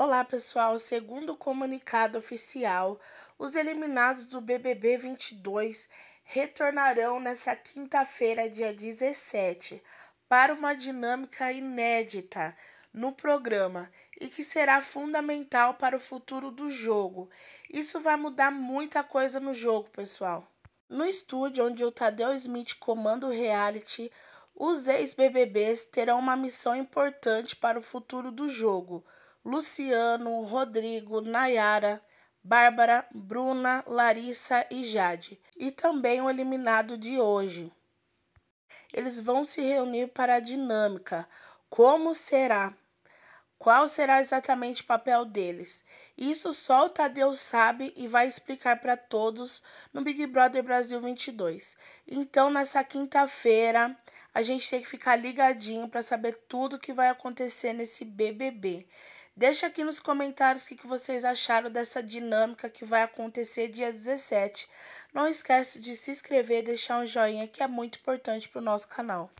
Olá, pessoal. Segundo o comunicado oficial, os eliminados do BBB 22 retornarão nesta quinta-feira, dia 17, para uma dinâmica inédita no programa e que será fundamental para o futuro do jogo. Isso vai mudar muita coisa no jogo, pessoal. No estúdio onde o Tadeu Smith comanda o reality, os ex-BBBs terão uma missão importante para o futuro do jogo. Luciano, Rodrigo, Nayara, Bárbara, Bruna, Larissa e Jade, e também o eliminado de hoje. Eles vão se reunir para a dinâmica. Como será? Qual será exatamente o papel deles? Isso só o Tadeu sabe e vai explicar para todos no Big Brother Brasil 22. Então, nessa quinta-feira, a gente tem que ficar ligadinho para saber tudo que vai acontecer nesse BBB. Deixa aqui nos comentários o que vocês acharam dessa dinâmica que vai acontecer dia 17. Não esquece de se inscrever e deixar um joinha que é muito importante para o nosso canal.